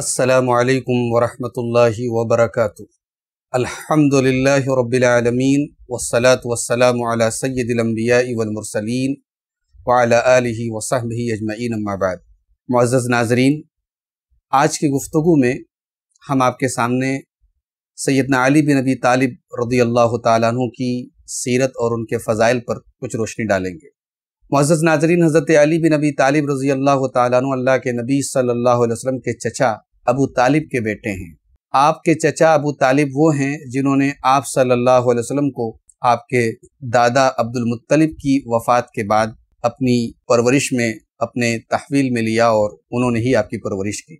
السلام علیکم ورحمۃ اللہ وبرکاتہ الحمد للہ والصلاة والسلام علی سید الانبیاء والمرسلین آلہ وصحبہ اجمعین اما بعد معزز ناظرین آج کی گفتگو میں ہم آپ کے سامنے سیدنا علی بن نبی طالب رضی اللہ تعالیٰ عنہ کی سیرت اور ان کے فضائل پر کچھ روشنی ڈالیں گے معزز ناظرین حضرت علی بن نبی طالب رضی اللہ تعالیٰ عنہ اللہ کے نبی صلی اللہ علیہ وسلم کے چچا ابو طالب کے بیٹے ہیں آپ کے چچا ابو طالب وہ ہیں جنہوں نے آپ صلی اللہ علیہ وسلم کو آپ کے دادا عبد المطلب کی وفات کے بعد اپنی پرورش میں اپنے تحویل میں لیا اور انہوں نے ہی آپ کی پرورش کی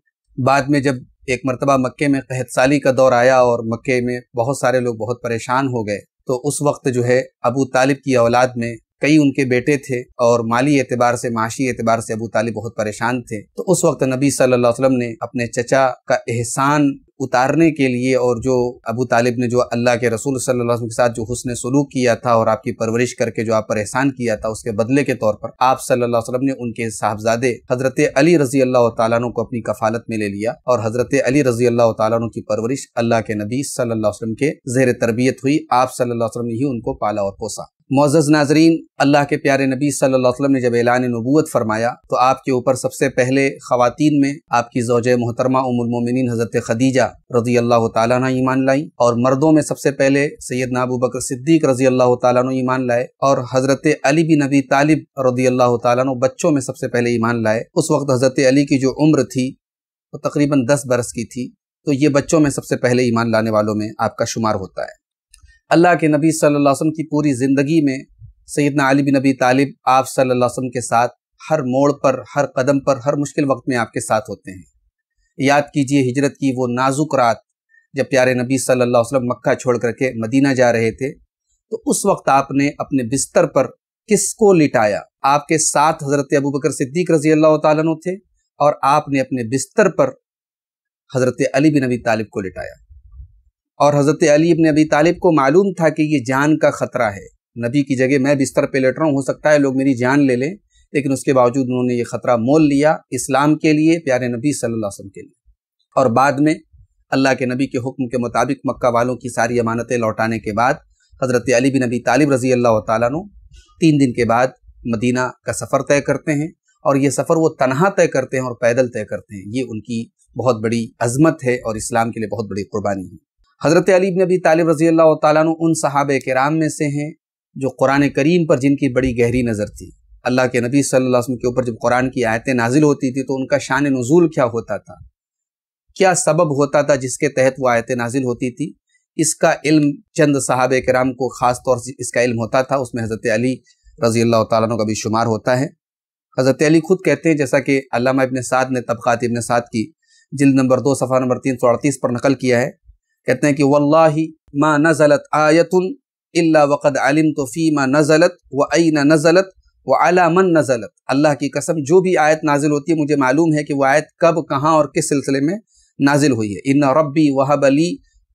بعد میں جب ایک مرتبہ مکہ میں قحط سالی کا دور آیا اور مکے میں بہت سارے لوگ بہت پریشان ہو گئے تو اس وقت جو ہے ابو طالب کی اولاد میں کئی ان کے بیٹے تھے اور مالی اعتبار سے معاشی اعتبار سے ابو طالب بہت پریشان تھے تو اس وقت نبی صلی اللہ علیہ وسلم نے اپنے چچا کا احسان اتارنے کے لیے اور جو ابو طالب نے جو اللہ کے رسول صلی اللہ علیہ وسلم کے ساتھ جو حسن سلوک کیا تھا اور آپ کی پرورش کر کے جو آپ پر احسان کیا تھا اس کے بدلے کے طور پر آپ صلی اللہ علیہ وسلم نے ان کے صاحبزادے حضرت علی رضی اللہ تعالیٰ عنہ کو اپنی کفالت میں لے لیا اور حضرت علی رضی اللہ تعالیٰ عنہ کی پرورش اللہ کے نبی صلی اللہ علیہ وسلم کے زیر تربیت ہوئی آپ صلی اللہ علیہ وسلم نے ہی ان کو پالا اور پوسا معزز ناظرین اللہ کے پیارے نبی صلی اللہ علیہ وسلم نے جب اعلان نبوت فرمایا تو آپ کے اوپر سب سے پہلے خواتین میں آپ کی زوجہ محترمہ ام المومنین حضرت خدیجہ رضی اللہ تعالیٰ نے ایمان لائیں اور مردوں میں سب سے پہلے سید نابو بکر صدیق رضی اللہ تعالیٰ ایمان لائے اور حضرت علی بن نبی طالب رضی اللہ تعالیٰ نے بچوں میں سب سے پہلے ایمان لائے اس وقت حضرت علی کی جو عمر تھی وہ تقریباً دس برس کی تھی تو یہ بچوں میں سب سے پہلے ایمان لانے والوں میں آپ کا شمار ہوتا ہے اللہ کے نبی صلی اللہ علیہ وسلم کی پوری زندگی میں سیدنا علی بن نبی طالب آپ صلی اللہ علیہ وسلم کے ساتھ ہر موڑ پر ہر قدم پر ہر مشکل وقت میں آپ کے ساتھ ہوتے ہیں یاد کیجئے ہجرت کی وہ نازک رات جب پیارے نبی صلی اللہ علیہ وسلم مکہ چھوڑ کر کے مدینہ جا رہے تھے تو اس وقت آپ نے اپنے بستر پر کس کو لٹایا آپ کے ساتھ حضرت ابو بکر صدیق رضی اللہ تعالیٰ تھے اور آپ نے اپنے بستر پر حضرت علی بن نبی طالب کو لٹایا اور حضرت علی ابن ابی طالب کو معلوم تھا کہ یہ جان کا خطرہ ہے نبی کی جگہ میں بستر پہ لیٹ رہا ہوں ہو سکتا ہے لوگ میری جان لے لیں لیکن اس کے باوجود انہوں نے یہ خطرہ مول لیا اسلام کے لیے پیارے نبی صلی اللہ علیہ وسلم کے لیے اور بعد میں اللہ کے نبی کے حکم کے مطابق مکہ والوں کی ساری امانتیں لوٹانے کے بعد حضرت علی بن نبی طالب رضی اللہ تعالیٰ تین دن کے بعد مدینہ کا سفر طے کرتے ہیں اور یہ سفر وہ تنہا طے کرتے ہیں اور پیدل طے کرتے ہیں یہ ان کی بہت بڑی عظمت ہے اور اسلام کے لیے بہت بڑی قربانی ہے حضرت علی ابی طالب رضی اللہ تعالیٰ عنہ ان صحابہ کرام میں سے ہیں جو قرآن کریم پر جن کی بڑی گہری نظر تھی اللہ کے نبی صلی اللہ علیہ وسلم کے اوپر جب قرآن کی آیتیں نازل ہوتی تھی تو ان کا شان نزول کیا ہوتا تھا کیا سبب ہوتا تھا جس کے تحت وہ آیتیں نازل ہوتی تھی اس کا علم چند صحابہ کرام کو خاص طور سے اس کا علم ہوتا تھا اس میں حضرت علی رضی اللہ تعالیٰ عنہ کا بھی شمار ہوتا ہے حضرت علی خود کہتے ہیں جیسا کہ علامہ ابن سعد نے طبقات ابن سعد کی جلد نمبر دو صفحہ نمبر تین سو اڑتیس پر نقل کیا ہے کہتے ہیں کہ واللہ ما نزلت آیت اللہ وقد علم تو فی نزلت و عین نزلت و علا من نزلت اللہ کی قسم جو بھی آیت نازل ہوتی ہے مجھے معلوم ہے کہ وہ آیت کب کہاں اور کس سلسلے میں نازل ہوئی ہے ان ربی وحب علی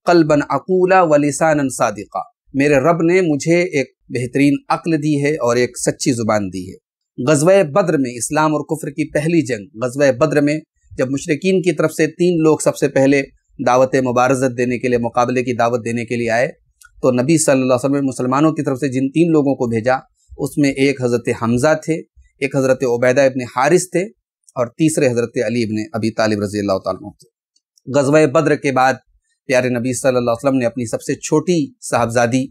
قلبً عقولہ و لسان صادقہ میرے رب نے مجھے ایک بہترین عقل دی ہے اور ایک سچی زبان دی ہے غزوہ بدر میں اسلام اور کفر کی پہلی جنگ غزوہ بدر میں جب مشرقین کی طرف سے تین لوگ سب سے پہلے دعوت مبارزت دینے کے لیے مقابلے کی دعوت دینے کے لیے آئے تو نبی صلی اللہ علیہ وسلم مسلمانوں کی طرف سے جن تین لوگوں کو بھیجا اس میں ایک حضرت حمزہ تھے ایک حضرت عبیدہ ابن حارث تھے اور تیسرے حضرت علی ابن ابی طالب رضی اللہ تعالیٰ تھے غزوہ بدر کے بعد پیارے نبی صلی اللہ علیہ وسلم نے اپنی سب سے چھوٹی صاحبزادی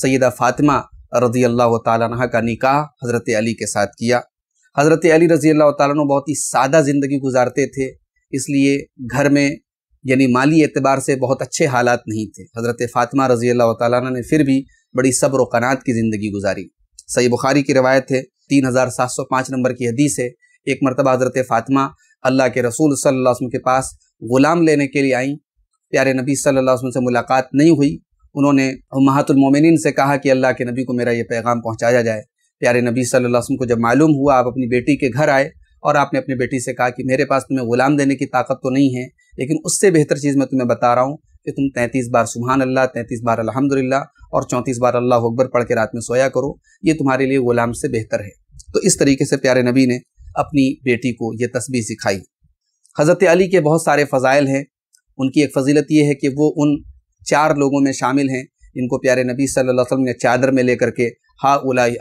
سیدہ فاطمہ رضی اللہ تعالیٰ عنہ کا نکاح حضرت علی کے ساتھ کیا حضرت علی رضی اللہ تعالیٰ عنہ بہت ہی سادہ زندگی گزارتے تھے اس لیے گھر میں یعنی مالی اعتبار سے بہت اچھے حالات نہیں تھے حضرت فاطمہ رضی اللہ تعالیٰ نے پھر بھی بڑی صبر و قناعت کی زندگی گزاری صحیح بخاری کی روایت ہے تین ہزار سات سو پانچ نمبر کی حدیث ہے ایک مرتبہ حضرت فاطمہ اللہ کے رسول صلی اللہ علیہ وسلم کے پاس غلام لینے کے لیے آئیں پیارے نبی صلی اللہ علیہ وسلم سے ملاقات نہیں ہوئی انہوں نے محت المومنین سے کہا کہ اللہ کے نبی کو میرا یہ پیغام پہنچایا جائے پیارے نبی صلی اللہ علیہ وسلم کو جب معلوم ہوا آپ اپنی بیٹی کے گھر آئے اور آپ نے اپنی بیٹی سے کہا کہ میرے پاس تمہیں غلام دینے کی طاقت تو نہیں ہے لیکن اس سے بہتر چیز میں تمہیں بتا رہا ہوں کہ تم تینتیس بار سبحان اللہ تینتیس بار الحمدللہ اور چونتیس بار اللہ اکبر پڑھ کے رات میں سویا کرو یہ تمہارے لیے غلام سے بہتر ہے تو اس طریقے سے پیارے نبی نے اپنی بیٹی کو یہ تسبیح سکھائی حضرت علی کے بہت سارے فضائل ہیں ان کی ایک فضیلت یہ ہے کہ وہ ان چار لوگوں میں شامل ہیں جن کو پیارے نبی صلی اللہ علیہ وسلم نے چادر میں لے کر کے ہا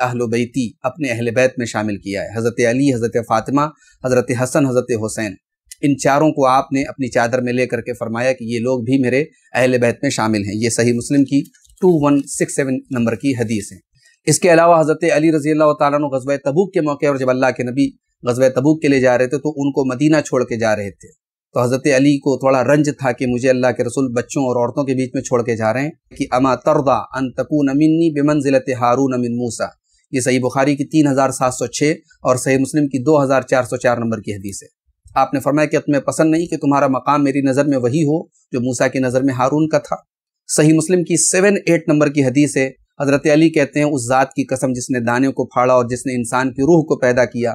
اہل و بیتی اپنے اہل بیت میں شامل کیا ہے حضرت علی حضرت فاطمہ حضرت حسن حضرت حسین ان چاروں کو آپ نے اپنی چادر میں لے کر کے فرمایا کہ یہ لوگ بھی میرے اہل بیت میں شامل ہیں یہ صحیح مسلم کی two one six seven number کی حدیث ہیں اس کے علاوہ حضرت علی رضی اللہ تعالیٰ غزوہ تبوک کے موقع اور جب اللہ کے نبی غزوہ تبوک کے لیے جا رہے تھے تو ان کو مدینہ چھوڑ کے جا رہے تھے تو حضرت علی کو تھوڑا رنج تھا کہ مجھے اللہ کے رسول بچوں اور عورتوں کے بیچ میں چھوڑ کے جا رہے ہیں کہ اما تردا ان تکون ضلع ہارون امن موسا یہ صحیح بخاری کی تین ہزار سات سو چھ اور صحیح مسلم کی دو ہزار چار سو چار نمبر کی حدیث ہے آپ نے فرمایا کہ تمہیں پسند نہیں کہ تمہارا مقام میری نظر میں وہی ہو جو موسا کی نظر میں ہارون کا تھا صحیح مسلم کی سیون ایٹ نمبر کی حدیث ہے حضرت علی کہتے ہیں اس ذات کی قسم جس نے دانے کو پھاڑا اور جس نے انسان کی روح کو پیدا کیا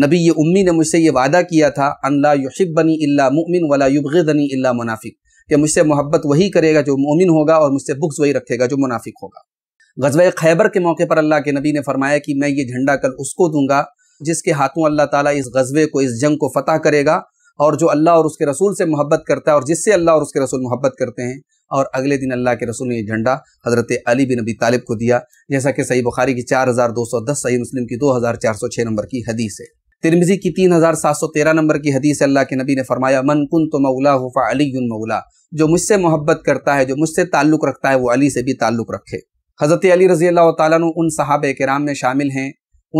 نبی یہ امی نے مجھ سے یہ وعدہ کیا تھا ان لا یحبنی الا مؤمن ولا یبغضنی الا منافق کہ مجھ سے محبت وہی کرے گا جو مؤمن ہوگا اور مجھ سے بغض وہی رکھے گا جو منافق ہوگا غزوہ خیبر کے موقع پر اللہ کے نبی نے فرمایا کہ میں یہ جھنڈا کل اس کو دوں گا جس کے ہاتھوں اللہ تعالیٰ اس غزوے کو اس جنگ کو فتح کرے گا اور جو اللہ اور اس کے رسول سے محبت کرتا ہے اور جس سے اللہ اور اس کے رسول محبت کرتے ہیں اور اگلے دن اللہ کے رسول نے یہ جھنڈا حضرت علی بن نبی طالب کو دیا جیسا کہ صحیح بخاری کی چار ہزار دو سو دس صحیح مسلم کی دو ہزار چار سو چھ نمبر کی حدیث ہے ترمزی کی تین ہزار سات سو تیرہ نمبر کی حدیث اللہ کے نبی نے فرمایا من کن تو مولا حفا علی مولا جو مجھ سے محبت کرتا ہے جو مجھ سے تعلق رکھتا ہے وہ علی سے بھی تعلق رکھے حضرت علی رضی اللہ تعالیٰ ان صحابہ کرام میں شامل ہیں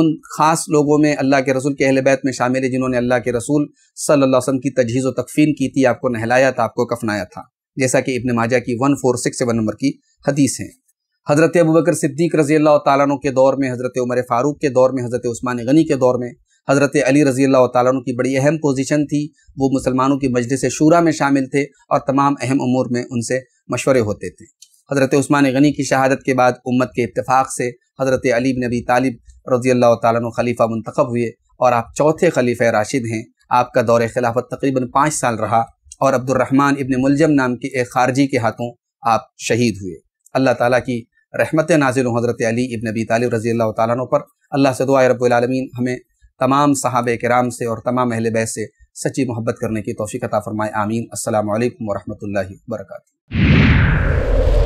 ان خاص لوگوں میں اللہ کے رسول کے اہل بیت میں شامل ہے جنہوں نے اللہ کے رسول صلی اللہ علیہ وسلم کی تجہیز و تقفین کی تھی آپ کو نہلایا تھا آپ کو کفنایا تھا جیسا کہ ابن ماجہ کی one four six seven number کی حدیث ہیں حضرت ابوبکر صدیق رضی اللہ تعالیٰ عنہ کے دور میں حضرت عمر فاروق کے دور میں حضرت عثمان غنی کے دور میں حضرت علی رضی اللہ تعالیٰ عنہ کی بڑی اہم پوزیشن تھی وہ مسلمانوں کی مجلس شورا میں شامل تھے اور تمام اہم امور میں ان سے مشورے ہوتے تھے حضرت عثمان غنی کی شہادت کے بعد امت کے اتفاق سے حضرت علی بن ابی طالب رضی اللہ تعالیٰ عنہ خلیفہ منتخب ہوئے اور آپ چوتھے خلیفہ راشد ہیں آپ کا دور خلافت تقریباً پانچ سال رہا اور عبد الرحمن ابن ملجم نام کے ایک خارجی کے ہاتھوں آپ شہید ہوئے اللہ تعالیٰ کی رحمت نازل ہوں حضرت علی ابن ابی طالب رضی اللہ تعالیٰ عنہ پر اللہ سے دعا رب العالمین ہمیں تمام صحابہ کرام سے اور تمام اہل بیت سے سچی محبت کرنے کی توفیق عطا فرمائے آمین السلام علیکم ورحمۃ اللہ وبرکاتہ